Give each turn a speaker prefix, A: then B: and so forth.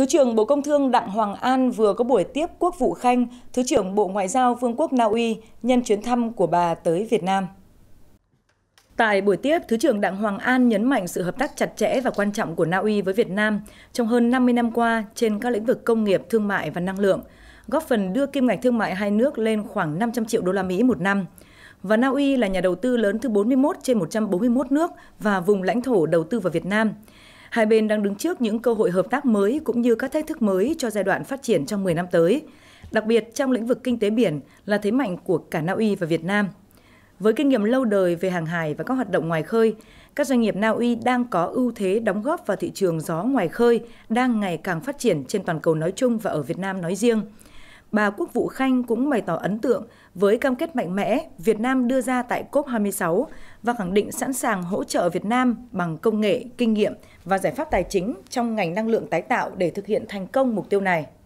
A: Thứ trưởng Bộ Công Thương Đặng Hoàng An vừa có buổi tiếp Quốc vụ Khanh, Thứ trưởng Bộ Ngoại giao Vương quốc Na Uy nhân chuyến thăm của bà tới Việt Nam. Tại buổi tiếp, Thứ trưởng Đặng Hoàng An nhấn mạnh sự hợp tác chặt chẽ và quan trọng của Na Uy với Việt Nam trong hơn 50 năm qua trên các lĩnh vực công nghiệp, thương mại và năng lượng, góp phần đưa kim ngạch thương mại hai nước lên khoảng 500 triệu đô la Mỹ một năm. Và Na Uy là nhà đầu tư lớn thứ 41 trên 141 nước và vùng lãnh thổ đầu tư vào Việt Nam – Hai bên đang đứng trước những cơ hội hợp tác mới cũng như các thách thức mới cho giai đoạn phát triển trong 10 năm tới, đặc biệt trong lĩnh vực kinh tế biển là thế mạnh của cả Na Uy và Việt Nam. Với kinh nghiệm lâu đời về hàng hải và các hoạt động ngoài khơi, các doanh nghiệp Na Uy đang có ưu thế đóng góp vào thị trường gió ngoài khơi đang ngày càng phát triển trên toàn cầu nói chung và ở Việt Nam nói riêng – bà Quốc vụ Khanh cũng bày tỏ ấn tượng với cam kết mạnh mẽ Việt Nam đưa ra tại COP26 và khẳng định sẵn sàng hỗ trợ Việt Nam bằng công nghệ, kinh nghiệm và giải pháp tài chính trong ngành năng lượng tái tạo để thực hiện thành công mục tiêu này.